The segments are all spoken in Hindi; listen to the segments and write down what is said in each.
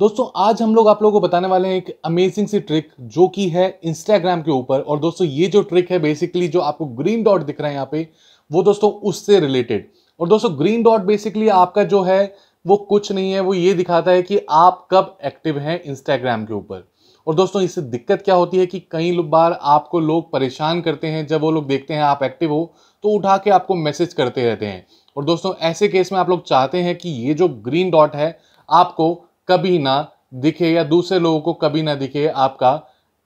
दोस्तों आज हम लोग आप लोगों को बताने वाले हैं एक अमेजिंग सी ट्रिक जो कि है इंस्टाग्राम के ऊपर और दोस्तों ये जो ट्रिक है बेसिकली जो आपको ग्रीन डॉट दिख रहा है यहाँ पे वो दोस्तों उससे रिलेटेड और दोस्तों ग्रीन डॉट बेसिकली आपका जो है वो कुछ नहीं है वो ये दिखाता है कि आप कब एक्टिव हैं इंस्टाग्राम के ऊपर और दोस्तों इससे दिक्कत क्या होती है कि कई बार आपको लोग परेशान करते हैं जब वो लोग देखते हैं आप एक्टिव हो तो उठा के आपको मैसेज करते रहते हैं और दोस्तों ऐसे केस में आप लोग चाहते हैं कि ये जो ग्रीन डॉट है आपको कभी ना दिखे या दूसरे लोगों को कभी ना दिखे आपका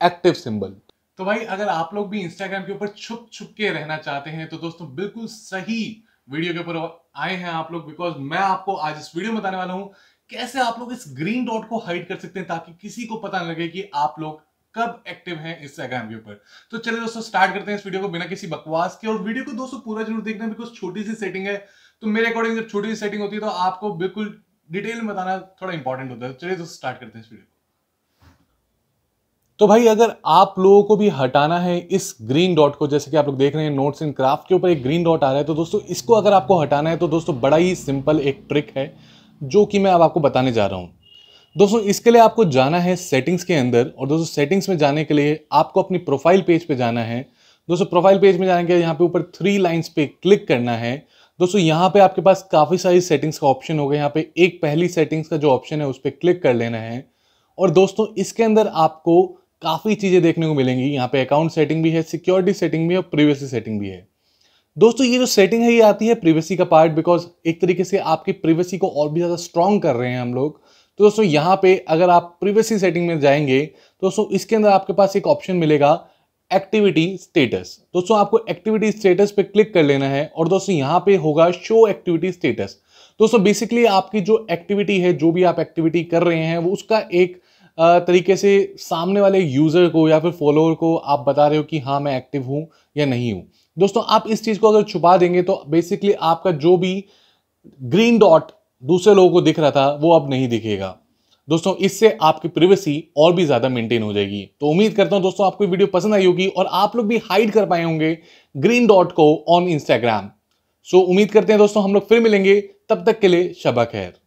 एक्टिव सिंबल तो भाई अगर आप लोग भी इंस्टाग्राम के ऊपर छुप छुप के रहना चाहते हैं तो दोस्तों बिल्कुल सही वीडियो के ऊपर आए हैं आप लोग बिकॉज मैं आपको आज इस वीडियो में बताने वाला हूं कैसे आप लोग इस ग्रीन डॉट को हाइड कर सकते हैं ताकि किसी को पता न लगे कि आप लोग कब एक्टिव हैं इंस्टाग्राम के ऊपर तो चलिए दोस्तों स्टार्ट करते हैं इस वीडियो को बिना किसी बकवास के और वीडियो को दोस्तों पूरा जरूर देखना बिकॉज छोटी सी सेटिंग है तो मेरे अकॉर्डिंग जब छोटी सी सेटिंग होती है तो आपको बिल्कुल डिटेल में बताना थोड़ा इंपॉर्टेंट होता है तो चलिए तो स्टार्ट करते हैं इस वीडियो को तो भाई अगर आप लोगों को भी हटाना है इस ग्रीन डॉट को जैसे कि आप लोग देख रहे हैं नोट्स इन क्राफ्ट के ऊपर एक ग्रीन डॉट आ रहा है तो दोस्तों इसको अगर आपको हटाना है तो दोस्तों बड़ा ही सिंपल एक ट्रिक है जो कि मैं अब आपको बताने जा रहा हूँ दोस्तों इसके लिए आपको जाना है सेटिंग्स के अंदर और दोस्तों सेटिंग्स में जाने के लिए आपको अपनी प्रोफाइल पेज पे जाना है दोस्तों प्रोफाइल पेज में जाने के लिए यहाँ पे ऊपर थ्री लाइन्स पे क्लिक करना है दोस्तों यहाँ पे आपके पास काफ़ी सारी सेटिंग्स का ऑप्शन होगा यहाँ पे एक पहली सेटिंग्स का जो ऑप्शन है उस पर क्लिक कर लेना है और दोस्तों इसके अंदर आपको काफ़ी चीज़ें देखने को मिलेंगी यहाँ पे अकाउंट सेटिंग भी है सिक्योरिटी सेटिंग भी है और प्रीवेसी सेटिंग भी है दोस्तों ये जो सेटिंग है ये आती है प्रीवेसी का पार्ट बिकॉज एक तरीके से आपकी प्रीवेसी को और भी ज़्यादा स्ट्रॉन्ग कर रहे हैं हम लोग तो दोस्तों यहाँ पे अगर आप प्रीवेसी सेटिंग में जाएंगे तो दोस्तों इसके अंदर आपके पास एक ऑप्शन मिलेगा एक्टिविटी स्टेटस दोस्तों आपको एक्टिविटी स्टेटस पे क्लिक कर लेना है और दोस्तों यहाँ पे होगा शो एक्टिविटी स्टेटस दोस्तों बेसिकली आपकी जो एक्टिविटी है जो भी आप एक्टिविटी कर रहे हैं वो उसका एक तरीके से सामने वाले यूज़र को या फिर फॉलोअर को आप बता रहे हो कि हाँ मैं एक्टिव हूँ या नहीं हूँ दोस्तों आप इस चीज़ को अगर छुपा देंगे तो बेसिकली आपका जो भी ग्रीन डॉट दूसरे लोगों को दिख रहा था वो अब नहीं दिखेगा दोस्तों इससे आपकी प्रिवेसी और भी ज़्यादा मेंटेन हो जाएगी तो उम्मीद करता हूं दोस्तों आपको वीडियो पसंद आई होगी और आप लोग भी हाइड कर पाए होंगे ग्रीन डॉट को ऑन इंस्टाग्राम सो उम्मीद करते हैं दोस्तों हम लोग फिर मिलेंगे तब तक के लिए शबा खैर